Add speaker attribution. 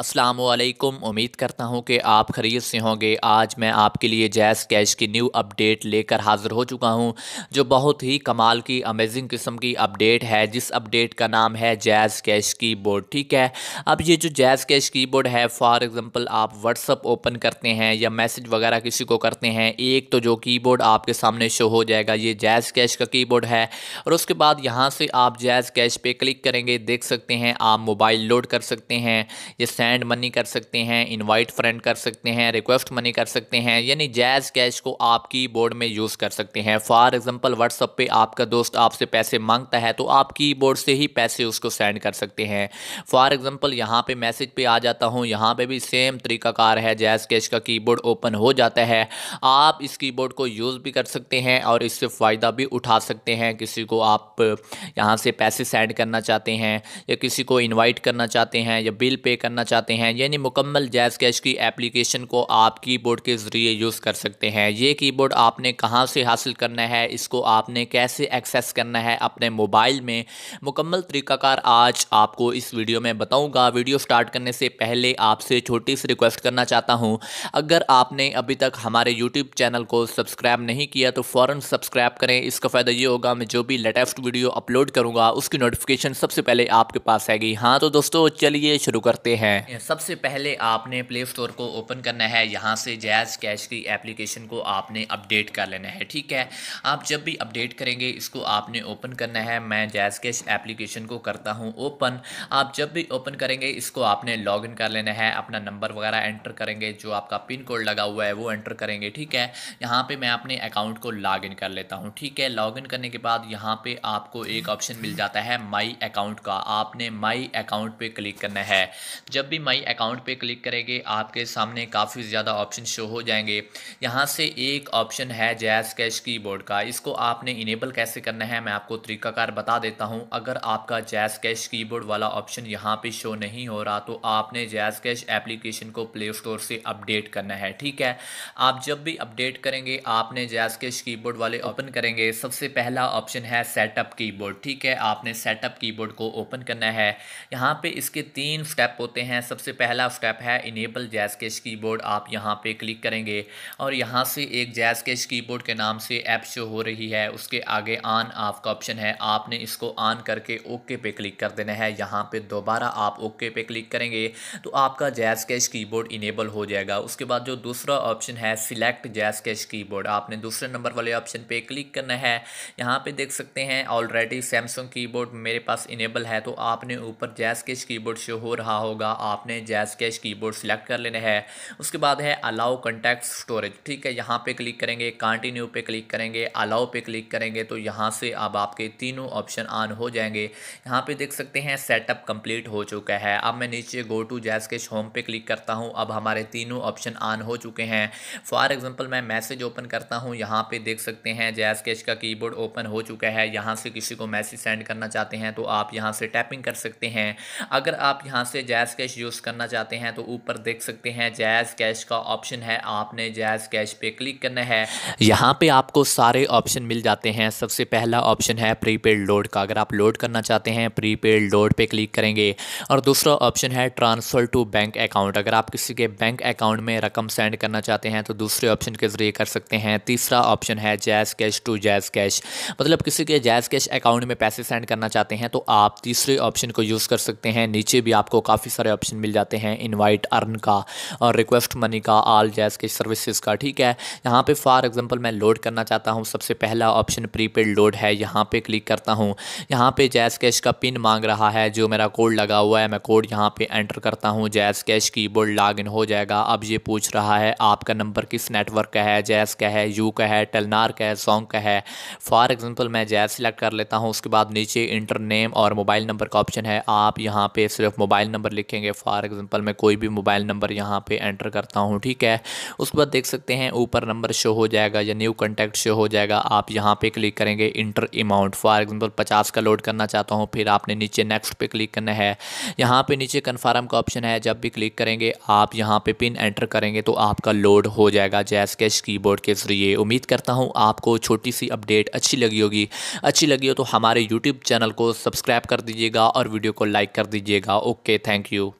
Speaker 1: असलकुम उम्मीद करता हूँ कि आप खरीद से होंगे आज मैं आपके लिए जैज़ कैश की न्यू अपडेट लेकर हाज़िर हो चुका हूँ जो बहुत ही कमाल की अमेजिंग किस्म की अपडेट है जिस अपडेट का नाम है जैज़ कैश की बोर्ड ठीक है अब ये जो जैज़ कैश की बोर्ड है फॉर एग्ज़ाम्पल आप व्हाट्सअप ओपन करते हैं या मैसेज वगैरह किसी को करते हैं एक तो जो की बोर्ड आपके सामने शो हो जाएगा ये जैज़ कैश का की बोर्ड है और उसके बाद यहाँ से आप जैज़ कैश पर क्लिक करेंगे देख सकते हैं आप मोबाइल लोड कर सकते हैं ये सेंड मनी कर सकते हैं इनवाइट फ्रेंड कर सकते हैं रिक्वेस्ट मनी कर सकते हैं यानी जैज़ कैश को आप की बोर्ड में यूज़ कर सकते हैं फॉर एग्जांपल व्हाट्सअप पे आपका दोस्त आपसे पैसे मांगता है तो आप की बोर्ड से ही पैसे उसको सेंड कर सकते हैं फॉर एग्ज़ाम्पल यहाँ पे मैसेज पर आ जाता हूँ यहाँ पे भी सेम तरीकाकार है जैज़ कैश का की ओपन हो जाता है आप इस की को यूज़ भी कर सकते हैं और इससे फ़ायदा भी उठा सकते हैं किसी को आप यहाँ से पैसे सेंड करना चाहते हैं या किसी को इन्वाइट करना चाहते हैं या बिल पे करना चाहते जाते हैं यानी मुकम्मल जैज़ कैश की एप्लीकेशन को आप कीबोर्ड के ज़रिए यूज़ कर सकते हैं ये कीबोर्ड आपने कहाँ से हासिल करना है इसको आपने कैसे एक्सेस करना है अपने मोबाइल में मुकम्मल तरीकाकार आज आपको इस वीडियो में बताऊँगा वीडियो स्टार्ट करने से पहले आपसे छोटी सी रिक्वेस्ट करना चाहता हूँ अगर आपने अभी तक हमारे यूट्यूब चैनल को सब्सक्राइब नहीं किया तो फ़ौर सब्सक्राइब करें इसका फ़ायदा ये होगा मैं जो भी लेटेस्ट वीडियो अपलोड करूँगा उसकी नोटिफिकेशन सबसे पहले आपके पास आएगी हाँ तो दोस्तों चलिए शुरू करते हैं है सबसे पहले आपने प्ले स्टोर को ओपन करना है यहाँ से जैज़ कैश की एप्लीकेशन को आपने अपडेट कर लेना है ठीक है आप जब भी अपडेट करेंगे इसको आपने ओपन करना है मैं जैज़ कैश एप्लीकेशन को करता हूँ ओपन आप जब भी ओपन करेंगे इसको आपने लॉग कर लेना है अपना नंबर वगैरह एंटर करेंगे जो आपका पिन कोड लगा हुआ है वो एंटर करेंगे ठीक है यहाँ पर मैं अपने अकाउंट को लॉग कर लेता हूँ ठीक है लॉग इन करने के बाद यहाँ पर आपको एक ऑप्शन मिल जाता है माई अकाउंट का आपने माई अकाउंट पर क्लिक करना है जब भी माई अकाउंट पे क्लिक करेंगे आपके सामने काफ़ी ज़्यादा ऑप्शन शो हो जाएंगे यहाँ से एक ऑप्शन है जैज़ कैश कीबोर्ड का इसको आपने इनेबल कैसे करना है मैं आपको तरीकाकार बता देता हूँ अगर आपका जैज़ कैश कीबोर्ड वाला ऑप्शन यहाँ पे शो नहीं हो रहा तो आपने जैज़ कैश एप्लीकेशन को प्ले स्टोर से अपडेट करना है ठीक है आप जब भी अपडेट करेंगे आपने जैज़ कैश बोर्ड वाले ओपन करेंगे सबसे पहला ऑप्शन है सेटअप की ठीक है आपने सेटअप की को ओपन करना है यहाँ पे इसके तीन स्टेप होते हैं हैं सबसे पहला स्टेप है इनेबल जैज़ कैश कीबोर्ड आप यहाँ पे क्लिक करेंगे और यहाँ से एक जैज़ कैश कीबोर्ड के नाम से ऐप शो हो रही है उसके आगे ऑन ऑफ का ऑप्शन है आपने इसको ऑन करके ओके पे क्लिक कर देना है यहाँ पे दोबारा आप ओके पे क्लिक करेंगे तो आपका जैज़ कैश कीबोर्ड इनेबल हो जाएगा उसके बाद जो दूसरा ऑप्शन है सिलेक्ट जैज़ कैश कीबोर्ड आपने दूसरे नंबर वाले ऑप्शन पे क्लिक करना है यहाँ पे देख सकते हैं ऑलरेडी सैमसंग कीबोर्ड मेरे पास इनेबल है तो आपने ऊपर जैज़ कैश कीबोर्ड शो हो रहा होगा आपने जैस कैश कीबोर्ड सेलेक्ट कर लेने हैं उसके बाद है अलाउ कंटेक्ट स्टोरेज ठीक है यहाँ पे क्लिक करेंगे कंटिन्यू पे क्लिक करेंगे अलाउ पे क्लिक करेंगे तो यहाँ से अब आपके तीनों ऑप्शन ऑन हो जाएंगे यहाँ पे देख सकते हैं सेटअप कंप्लीट हो चुका है अब मैं नीचे go to JazzCash home पे क्लिक करता हूँ अब हमारे तीनों ऑप्शन ऑन हो चुके हैं फॉर एग्जाम्पल मैं मैसेज ओपन करता हूँ यहाँ पे देख सकते हैं जैस कैश का की ओपन हो चुका है यहाँ से किसी को मैसेज सेंड करना चाहते हैं तो आप यहाँ से टैपिंग कर सकते हैं अगर आप यहाँ से जैस कैश यूज़ करना चाहते हैं तो ऊपर देख सकते हैं जैज़ कैश का ऑप्शन है आपने जैज़ कैश पे क्लिक करना है यहाँ पे आपको सारे ऑप्शन मिल जाते हैं सबसे पहला ऑप्शन है प्रीपेड लोड का अगर आप लोड करना चाहते हैं प्रीपेड लोड पे क्लिक करेंगे और दूसरा ऑप्शन है ट्रांसफ़र टू बैंक अकाउंट अगर आप किसी के बैंक अकाउंट में रकम सेंड करना चाहते हैं तो दूसरे ऑप्शन के ज़रिए कर सकते हैं तीसरा ऑप्शन है JazzCash to JazzCash मतलब किसी के जैज़ कैश अकाउंट में पैसे सेंड करना चाहते हैं तो आप तीसरे ऑप्शन को यूज़ कर सकते हैं नीचे भी आपको काफ़ी सारे ऑप्शन इन्फॉर्मेशन मिल जाते हैं इनवाइट अर्न का और रिक्वेस्ट मनी का आल जैस के सर्विसेज का ठीक है यहाँ पे फॉर एग्जांपल मैं लोड करना चाहता हूँ सबसे पहला ऑप्शन प्रीपेड लोड है यहाँ पे क्लिक करता हूँ यहाँ पे जैस कैश का पिन मांग रहा है जो मेरा कोड लगा हुआ है मैं कोड यहाँ पर एंटर करता हूँ जैस कैश कीबोर्ड लॉगिन हो जाएगा अब ये पूछ रहा है आपका नंबर किस नेटवर्क का है जैस का है यू का है टेलनार का है सॉन्ग का है फॉर एग्जाम्पल मैं जैस सिलेक्ट कर लेता हूँ उसके बाद नीचे इंटर नेम और मोबाइल नंबर का ऑप्शन है आप यहाँ पे सिर्फ मोबाइल नंबर लिखेंगे फॉर एग्ज़ाम्पल मैं कोई भी मोबाइल नंबर यहाँ पे एंटर करता हूँ ठीक है उसके बाद देख सकते हैं ऊपर नंबर शो हो जाएगा या न्यू कॉन्टैक्ट शो हो जाएगा आप यहाँ पे क्लिक करेंगे इंटर अमाउंट फॉर एग्ज़ाम्पल पचास का लोड करना चाहता हूँ फिर आपने नीचे नेक्स्ट पर क्लिक करना है यहाँ पर नीचे कन्फर्म का ऑप्शन है जब भी क्लिक करेंगे आप यहाँ पर पिन एंटर करेंगे तो आपका लोड हो जाएगा जैस कैश की के ज़रिए उम्मीद करता हूँ आपको छोटी सी अपडेट अच्छी लगी होगी अच्छी लगी हो तो हमारे यूट्यूब चैनल को सब्सक्राइब कर दीजिएगा और वीडियो को लाइक कर दीजिएगा ओके थैंक यू